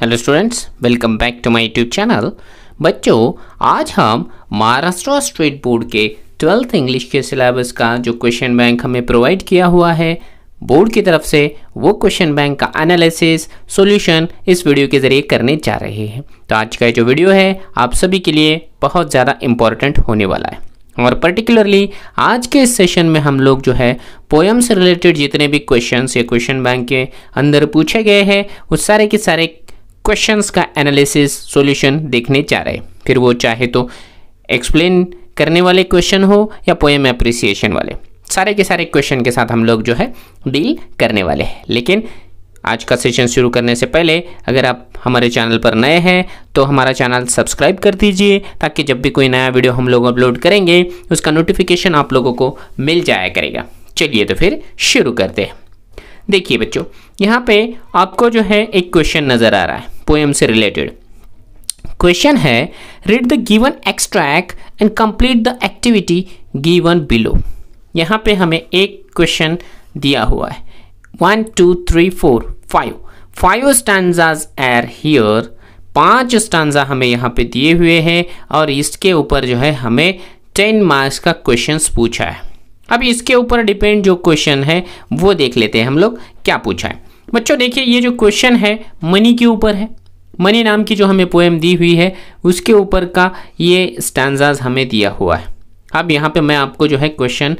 Hello students welcome back to my YouTube channel बच्चों आज हम महाराष्ट्र स्टेट बोर्ड के ट्वेल्थ इंग्लिश के सिलेबस का जो क्वेश्चन बैंक हमें प्रोवाइड किया हुआ है बोर्ड की तरफ से वो क्वेश्चन बैंक का एनालिसिस सॉल्यूशन इस वीडियो के ज़रिए करने जा रहे हैं तो आज का जो वीडियो है आप सभी के लिए बहुत ज़्यादा इम्पोर्टेंट होने वाला है और पर्टिकुलरली आज के इस सेशन में हम लोग जो है पोएम से रिलेटेड जितने भी क्वेश्चन या क्वेश्चन बैंक के अंदर पूछे गए हैं वो सारे के सारे क्वेश्चंस का एनालिसिस सॉल्यूशन देखने जा रहे हैं फिर वो चाहे तो एक्सप्लेन करने वाले क्वेश्चन हो या पोएम अप्रिसिएशन वाले सारे के सारे क्वेश्चन के साथ हम लोग जो है डील करने वाले हैं लेकिन आज का सेशन शुरू करने से पहले अगर आप हमारे चैनल पर नए हैं तो हमारा चैनल सब्सक्राइब कर दीजिए ताकि जब भी कोई नया वीडियो हम लोग अपलोड करेंगे उसका नोटिफिकेशन आप लोगों को मिल जाया करेगा चलिए तो फिर शुरू करते हैं देखिए बच्चों यहाँ पे आपको जो है एक क्वेश्चन नज़र आ रहा है पोएम से रिलेटेड क्वेश्चन है read the given extract and complete the activity given below यहाँ पे हमें एक क्वेश्चन दिया हुआ है one two three four five five stanzas are here पांच स्टैंडा हमें यहाँ पे दिए हुए हैं और इसके ऊपर जो है हमें टेन मार्क्स का क्वेश्चन पूछा है अब इसके ऊपर डिपेंड जो क्वेश्चन है वो देख लेते हैं हम लोग क्या पूछा है बच्चों देखिए ये जो क्वेश्चन है मनी के ऊपर है मनी नाम की जो हमें पोएम दी हुई है उसके ऊपर का ये स्टैंडाज हमें दिया हुआ है अब यहाँ पे मैं आपको जो है क्वेश्चन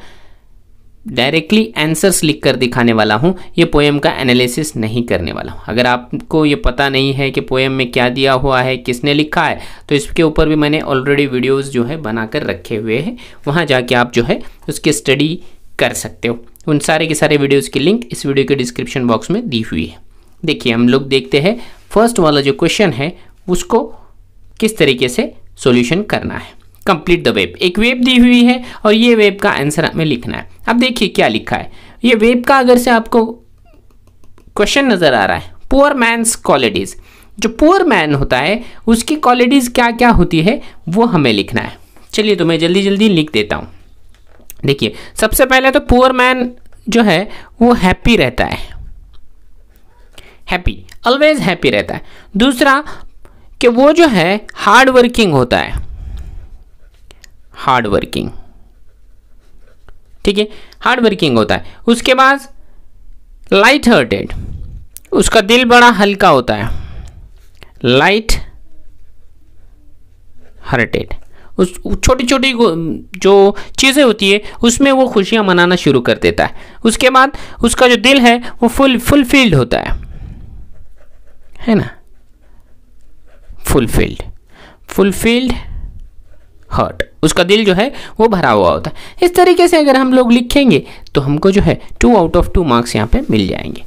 डायरेक्टली आंसर्स लिख कर दिखाने वाला हूँ ये पोएम का एनालिसिस नहीं करने वाला हूँ अगर आपको ये पता नहीं है कि पोएम में क्या दिया हुआ है किसने लिखा है तो इसके ऊपर भी मैंने ऑलरेडी वीडियोज़ जो है बनाकर रखे हुए हैं वहाँ जाके आप जो है उसकी स्टडी कर सकते हो उन सारे के सारे वीडियोज़ की लिंक इस वीडियो के डिस्क्रिप्शन बॉक्स में दी हुई है देखिए हम लोग देखते हैं फर्स्ट वाला जो क्वेश्चन है उसको किस तरीके से सॉल्यूशन करना है कंप्लीट द वेब एक वेब दी हुई है और ये वेब का आंसर हमें लिखना है अब देखिए क्या लिखा है ये वेब का अगर से आपको क्वेश्चन नज़र आ रहा है पुअर मैंस क्वालिटीज़ जो पुअर मैन होता है उसकी क्वालिटीज़ क्या क्या होती है वो हमें लिखना है चलिए तो मैं जल्दी जल्दी लिख देता हूँ देखिए सबसे पहले तो पुअर मैन जो है वो हैप्पी रहता है हैप्पी ऑलवेज हैप्पी रहता है दूसरा कि वो जो है हार्ड वर्किंग होता है हार्ड वर्किंग ठीक है हार्ड वर्किंग होता है उसके बाद लाइट हार्टेड उसका दिल बड़ा हल्का होता है लाइट हार्टेड उस छोटी छोटी जो चीज़ें होती है उसमें वो खुशियाँ मनाना शुरू कर देता है उसके बाद उसका जो दिल है वो फुल फुलफिल्ड होता है है ना फुलफिल्ड फुलफिल्ड हर्ट उसका दिल जो है वो भरा हुआ होता है इस तरीके से अगर हम लोग लिखेंगे तो हमको जो है two out of two marks यहाँ पे मिल जाएंगे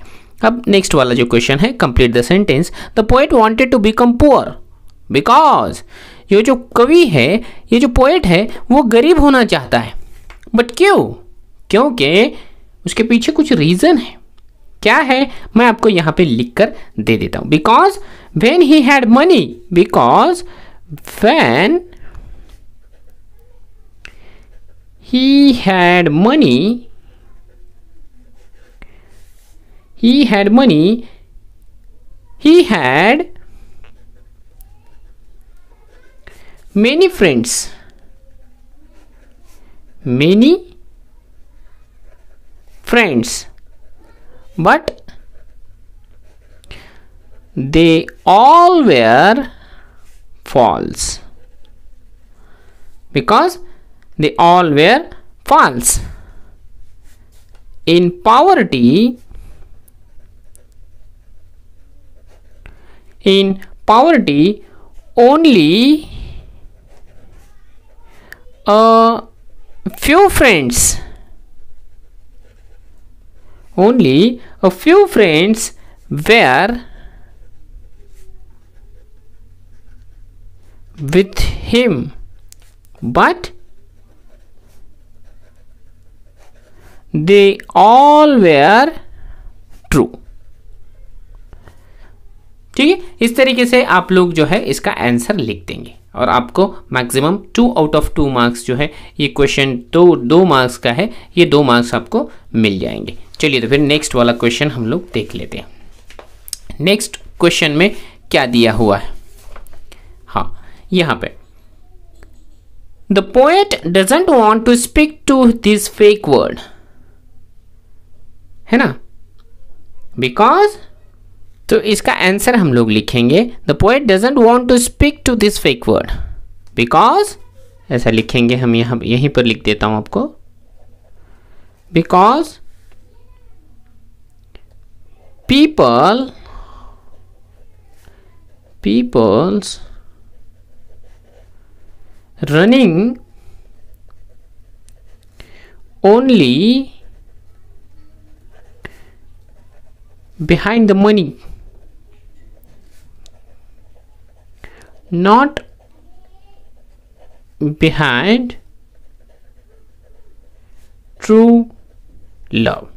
अब नेक्स्ट वाला जो क्वेश्चन है complete the sentence the poet wanted to become poor because ये जो कवि है ये जो पोएट है वो गरीब होना चाहता है बट क्यों क्योंकि उसके पीछे कुछ रीज़न है क्या है मैं आपको यहाँ पे लिख कर दे देता हूँ because when he had money because when he had money he had money he had many friends many friends but they all were false because they all were false in poverty in poverty only a few friends only a few friends were with him but they all were true ठीक है इस तरीके से आप लोग जो है इसका आंसर लिख देंगे और आपको maximum two out of two marks जो है ये क्वेश्चन दो दो मार्क्स का है ये दो मार्क्स आपको मिल जाएंगे चलिए तो फिर नेक्स्ट वाला क्वेश्चन हम लोग देख लेते हैं नेक्स्ट क्वेश्चन में क्या दिया हुआ है हाँ यहाँ पे the poet doesn't want to speak to this fake world है ना बिकॉज तो इसका आंसर हम लोग लिखेंगे the poet doesn't want to speak to this fake world because ऐसा लिखेंगे हम यहाँ यहीं पर लिख देता हूँ आपको because people peoples running only behind the money not behind true love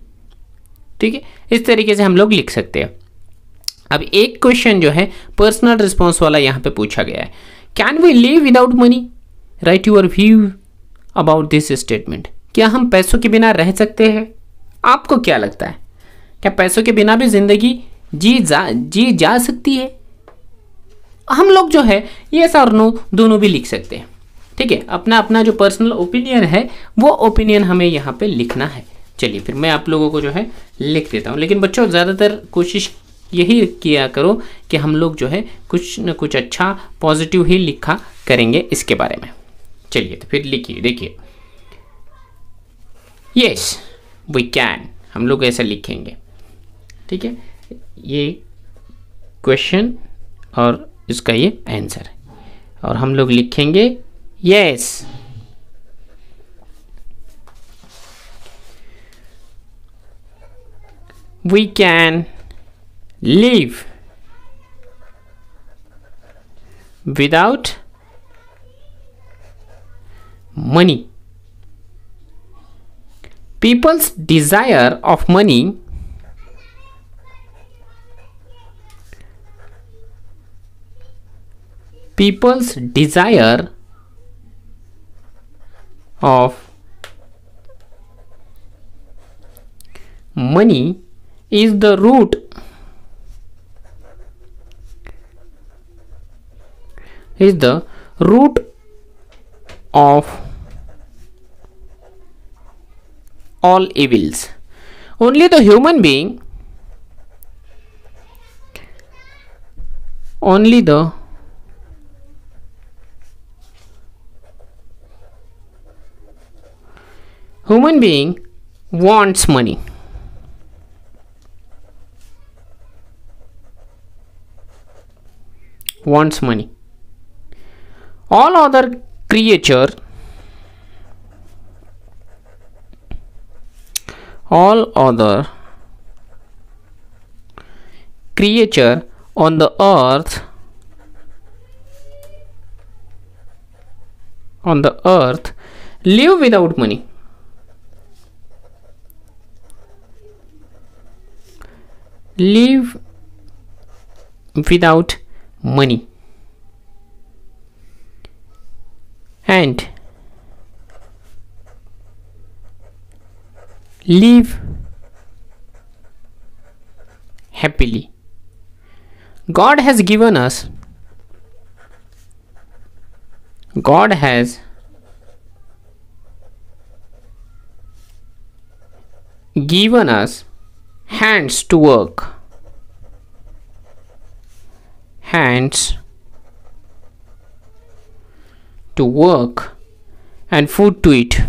ठीक है इस तरीके से हम लोग लिख सकते हैं अब एक क्वेश्चन जो है पर्सनल रिस्पॉन्स वाला यहां पे पूछा गया है can we live without money write your view about this statement क्या हम पैसों के बिना रह सकते हैं आपको क्या लगता है क्या पैसों के बिना भी जिंदगी जी जा जी जा सकती है हम लोग जो है येस और नो दोनों भी लिख सकते हैं ठीक है अपना अपना जो पर्सनल ओपिनियन है वो ओपिनियन हमें यहाँ पे लिखना है चलिए फिर मैं आप लोगों को जो है लिख देता हूँ लेकिन बच्चों ज़्यादातर कोशिश यही किया करो कि हम लोग जो है कुछ न कुछ अच्छा पॉजिटिव ही लिखा करेंगे इसके बारे में चलिए तो फिर लिखिए देखिए यस वी कैन हम लोग ऐसा लिखेंगे ठीक है ये क्वेश्चन और इसका ये आंसर है और हम लोग लिखेंगे yes we can live without money peoples desire of money people's desire of money is the root is the root of all evils only the human being only the human being wants money wants money all other creature all other creature on the earth on the earth live without money live without money and live happily god has given us god has given us hands to work hands to work and food to eat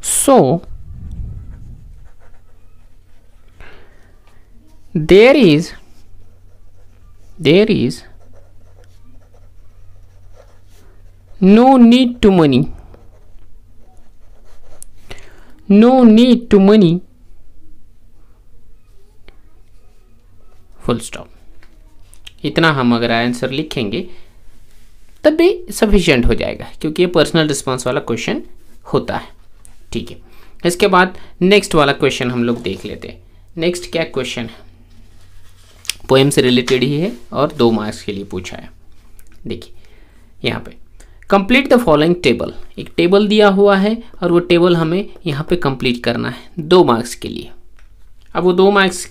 so there is there is no need to money no need to money full stop इतना हम अगर answer लिखेंगे तब भी sufficient हो जाएगा क्योंकि ये पर्सनल रिस्पॉन्स वाला क्वेश्चन होता है ठीक है इसके बाद नेक्स्ट वाला क्वेश्चन हम लोग देख लेते हैं नेक्स्ट क्या क्वेश्चन है पोएम से रिलेटेड ही है और दो मार्क्स के लिए पूछा है देखिए यहाँ पे कंप्लीट द फॉलोइंग टेबल एक टेबल दिया हुआ है और वो टेबल हमें यहाँ पे कंप्लीट करना है दो मार्क्स के लिए अब वो दो मार्क्स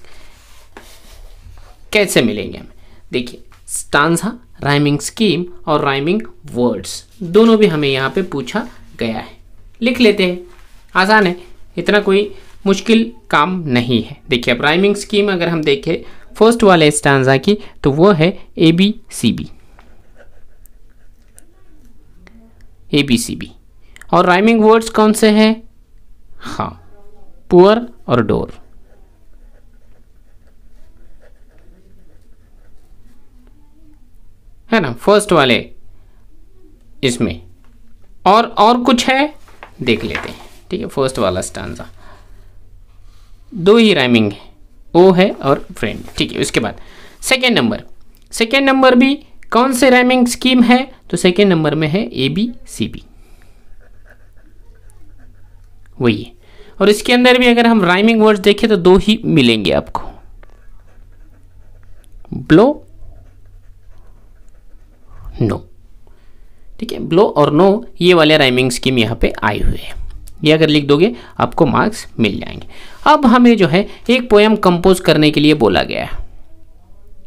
कैसे मिलेंगे हमें देखिए स्टांजा राइमिंग स्कीम और राइमिंग वर्ड्स दोनों भी हमें यहाँ पे पूछा गया है लिख लेते हैं आसान है इतना कोई मुश्किल काम नहीं है देखिए अब राइमिंग स्कीम अगर हम देखें फर्स्ट वाले स्टांजा की तो वो है A B C B A B C B और राइमिंग वर्ड्स कौन से हैं हाँ पुअर और डोर है ना फर्स्ट वाले इसमें और और कुछ है देख लेते हैं ठीक है फर्स्ट वाला स्टांजा दो ही राइमिंग है ओ है और फ्रेंड ठीक है उसके बाद सेकेंड नंबर सेकेंड नंबर भी कौन से राइमिंग स्कीम है तो सेकेंड नंबर में है ए बी सी बी वही है और इसके अंदर भी अगर हम राइमिंग वर्ड्स देखें तो दो ही मिलेंगे आपको ब्लो नो ठीक है ब्लो और नो ये वाले राइमिंग स्कीम यहाँ पे आए हुए हैं ये अगर लिख दोगे आपको मार्क्स मिल जाएंगे अब हमें जो है एक पोएम कंपोज करने के लिए बोला गया है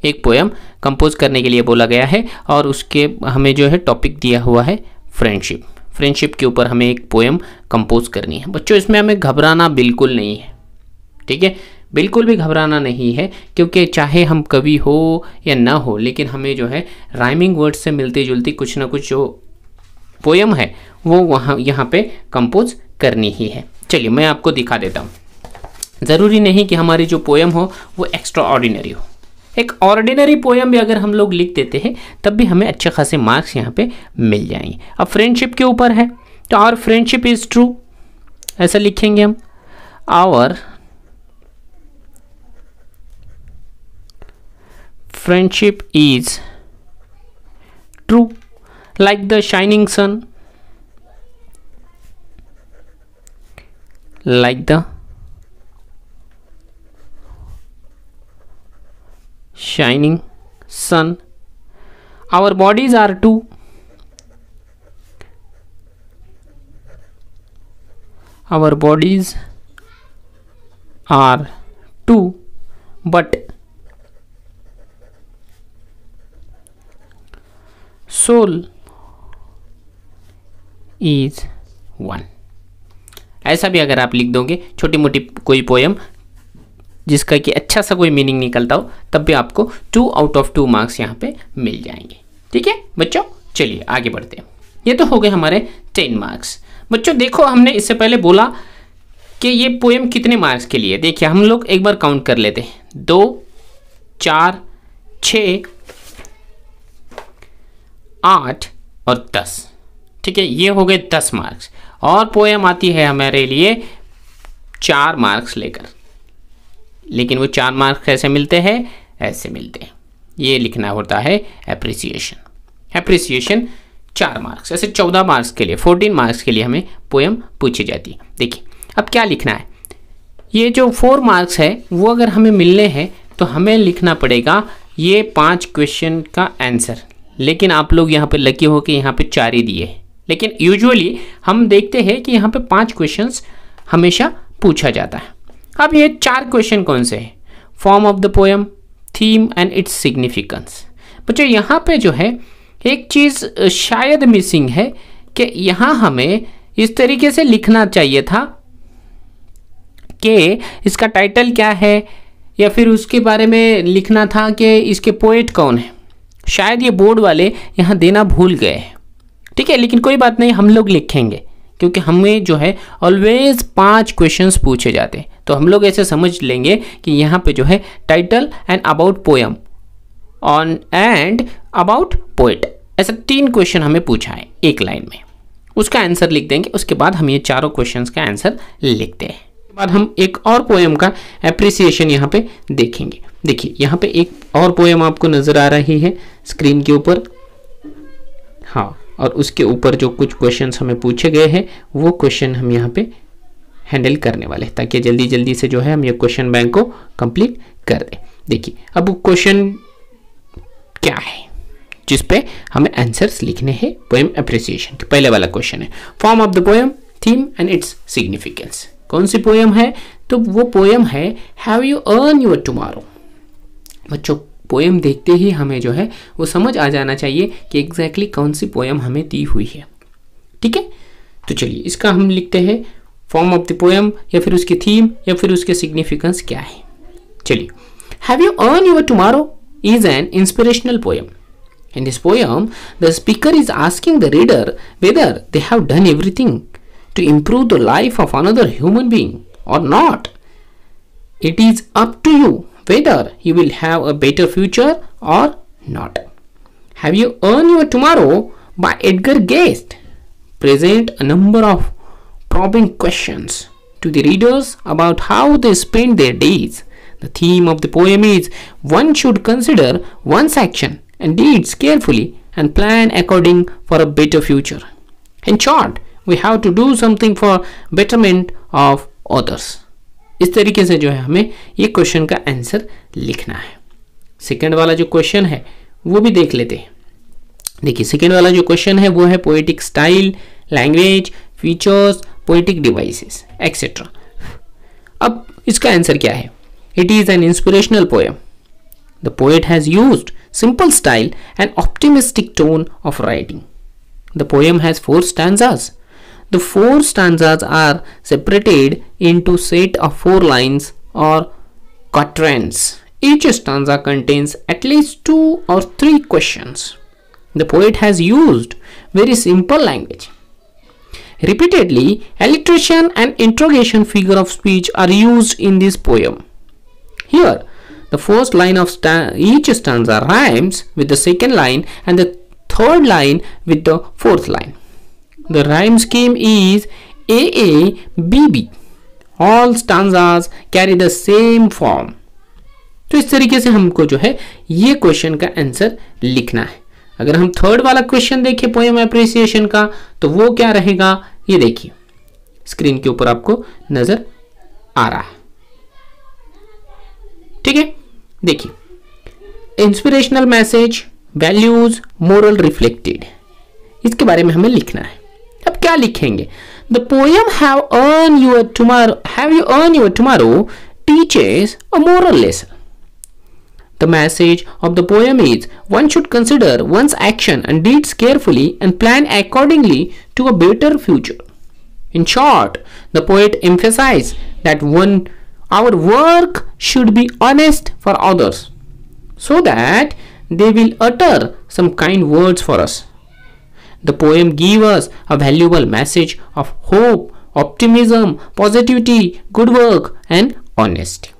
एक पोएम कंपोज करने के लिए बोला गया है और उसके हमें जो है टॉपिक दिया हुआ है फ्रेंडशिप फ्रेंडशिप के ऊपर हमें एक पोएम कंपोज करनी है बच्चों इसमें हमें घबराना बिल्कुल नहीं है ठीक है बिल्कुल भी घबराना नहीं है क्योंकि चाहे हम कवि हो या ना हो लेकिन हमें जो है राइमिंग वर्ड से मिलती जुलती कुछ ना कुछ जो पोएम है वो वहाँ यहाँ पे कंपोज करनी ही है चलिए मैं आपको दिखा देता हूँ ज़रूरी नहीं कि हमारी जो पोएम हो वो एक्स्ट्रा ऑर्डिनरी हो एक ऑर्डिनरी पोएम भी अगर हम लोग लिख देते हैं तब भी हमें अच्छे खासे मार्क्स यहाँ पे मिल जाएंगे अब फ्रेंडशिप के ऊपर है तो आवर फ्रेंडशिप इज़ ट्रू ऐसा लिखेंगे हम our friendship is true like the shining sun like the shining sun. Our bodies are two. Our bodies are two, but soul is one ऐसा भी अगर आप लिख दोगे छोटी मोटी कोई पोयम जिसका कि अच्छा सा कोई मीनिंग निकलता हो तब भी आपको two out of two marks यहाँ पे मिल जाएंगे ठीक है बच्चों चलिए आगे बढ़ते हैं ये तो हो गए हमारे टेन मार्क्स बच्चों देखो हमने इससे पहले बोला कि ये पोएम कितने मार्क्स के लिए देखिए हम लोग एक बार काउंट कर लेते हैं दो चार छ आठ और दस ठीक है ये हो गए दस मार्क्स और पोएम आती है हमारे लिए चार मार्क्स लेकर लेकिन वो चार मार्क्स कैसे मिलते हैं ऐसे मिलते हैं ये लिखना होता है अप्रिसिएशन अप्रिसिएशन चार मार्क्स ऐसे चौदह मार्क्स के लिए फोर्टीन मार्क्स के लिए हमें पोएम पूछी जाती है देखिए अब क्या लिखना है ये जो फोर मार्क्स है वो अगर हमें मिलने हैं तो हमें लिखना पड़ेगा ये पांच क्वेश्चन का आंसर लेकिन आप लोग यहाँ पे लकी हो कि यहाँ पे चार ही दिए लेकिन यूजुअली हम देखते हैं कि यहाँ पे पांच क्वेश्चंस हमेशा पूछा जाता है अब ये चार क्वेश्चन कौन से हैं form of the poem theme and its significance बच्चों यहाँ पे जो है एक चीज़ शायद मिसिंग है कि यहाँ हमें इस तरीके से लिखना चाहिए था कि इसका टाइटल क्या है या फिर उसके बारे में लिखना था कि इसके पोएट कौन है शायद ये बोर्ड वाले यहाँ देना भूल गए ठीक है लेकिन कोई बात नहीं हम लोग लिखेंगे क्योंकि हमें जो है ऑलवेज पांच क्वेश्चंस पूछे जाते हैं तो हम लोग ऐसे समझ लेंगे कि यहाँ पे जो है title and about poem on and about poet ऐसा तीन क्वेश्चन हमें पूछा है एक लाइन में उसका आंसर लिख देंगे उसके बाद हम ये चारों क्वेश्चन का आंसर लिखते हैं उसके बाद हम एक और पोएम का अप्रिसिएशन यहाँ पे देखेंगे देखिए यहाँ पे एक और पोएम आपको नज़र आ रही है स्क्रीन के ऊपर हाँ और उसके ऊपर जो कुछ क्वेश्चंस हमें पूछे गए हैं वो क्वेश्चन हम यहाँ पे हैंडल करने वाले हैं ताकि जल्दी जल्दी से जो है हम ये क्वेश्चन बैंक को कंप्लीट कर दें देखिए अब क्वेश्चन क्या है जिस पे हमें आंसर्स लिखने हैं पोएम अप्रिसिएशन के पहले वाला क्वेश्चन है form of the poem theme and its significance कौन सी पोएम है तो वो पोएम है have you earn your tomorrow बच्चों पोएम देखते ही हमें जो है वो समझ आ जाना चाहिए कि एग्जैक्टली exactly कौन सी पोएम हमें दी हुई है ठीक है तो चलिए इसका हम लिखते हैं फॉर्म ऑफ द पोएम या फिर उसकी थीम या फिर उसके सिग्निफिकेंस क्या है चलिए have you earn your tomorrow is an inspirational poem in this poem the speaker is asking the reader whether they have done everything to improve the life of another human being और not it is up to you whether you will have a better future और not have you earn your tomorrow by Edgar Guest present a number of probing questions to the readers about how they spend their days. The theme of the poem is one should consider one's action and deeds carefully and plan according for a better future. In short, we have to do something for betterment of others. इस तरीके से जो है हमें ये question का answer लिखना है सेकंड वाला जो क्वेश्चन है वो भी देख लेते हैं देखिए सेकंड वाला जो क्वेश्चन है वो है poetic style language features poetic devices, etc. अब इसका आंसर क्या है it is an inspirational poem the poet simple style and optimistic tone of writing. The poem has four stanzas. The four stanzas are separated into set of four lines or quatrains. Each stanza contains at least two or three questions. The poet has used very simple language. Repeatedly, alliteration and interrogation figure of speech are used in this poem. Here, the first line of sta each stanza rhymes with the second line and the third line with the fourth line. The rhyme scheme is AABB. All stanzas carry the same form. तो इस तरीके से हमको जो है ये question का answer लिखना है अगर हम थर्ड वाला क्वेश्चन देखें पोएम अप्रिसिएशन का तो वो क्या रहेगा ये देखिए स्क्रीन के ऊपर आपको नजर आ रहा है ठीक है देखिए inspirational message values moral reflected इसके बारे में हमें लिखना है अब क्या लिखेंगे the poem have earn your tomorrow have you earn your tomorrow teaches a moral lesson The message of the poem is one should consider one's action and deeds carefully and plan accordingly to a better future. In short, the poet emphasized that one our work should be honest for others so that they will utter some kind words for us. The poem gives us a valuable message of hope, optimism, positivity, good work, and honesty.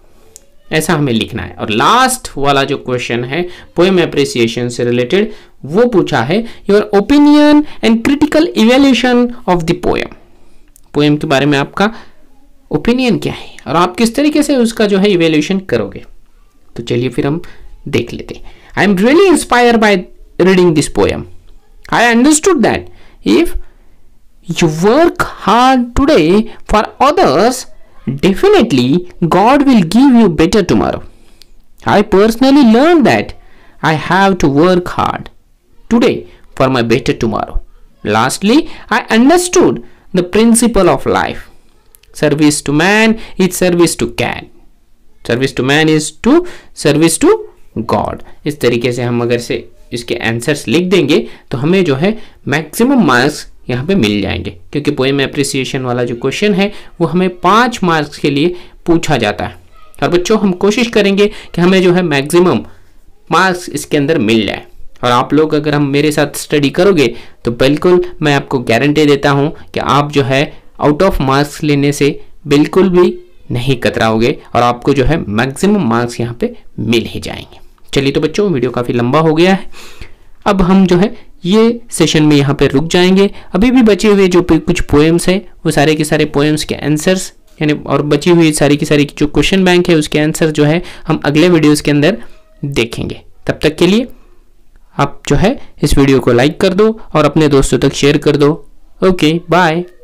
ऐसा हमें लिखना है और last वाला जो question है poem appreciation से related वो पूछा है your opinion and critical evaluation of the poem poem के बारे में आपका ओपिनियन क्या है और आप किस तरीके से उसका जो है इवेल्यूशन करोगे तो चलिए फिर हम देख लेते I am really inspire by reading this poem I understood that if you work hard today for others definitely God will give you better tomorrow. I personally learned that I have to work hard today for my better tomorrow. Lastly, I understood the principle of life. Service to man is service to God. Service to man is to service to God इस तरीके से हम अगर से इसके answers लिख देंगे तो हमें जो है maximum मार्क्स यहाँ पे मिल जाएंगे क्योंकि पोएम अप्रिसिएशन वाला जो क्वेश्चन है वो हमें पाँच मार्क्स के लिए पूछा जाता है और बच्चों हम कोशिश करेंगे कि हमें जो है मैक्सिमम मार्क्स इसके अंदर मिल जाए और आप लोग अगर हम मेरे साथ स्टडी करोगे तो बिल्कुल मैं आपको गारंटी देता हूँ कि आप जो है आउट ऑफ मार्क्स लेने से बिल्कुल भी नहीं कतराओगे और आपको जो है मैक्सिमम मार्क्स यहाँ पे मिल ही जाएंगे चलिए तो बच्चों वीडियो काफ़ी लंबा हो गया है अब हम जो है ये सेशन में यहाँ पे रुक जाएंगे अभी भी बचे हुए जो कुछ पोएम्स हैं वो सारे के सारे पोएम्स के आंसर्स यानी और बची हुई सारी की सारी जो क्वेश्चन बैंक है उसके आंसर जो है हम अगले वीडियोज़ के अंदर देखेंगे तब तक के लिए आप जो है इस वीडियो को लाइक कर दो और अपने दोस्तों तक शेयर कर दो ओके बाय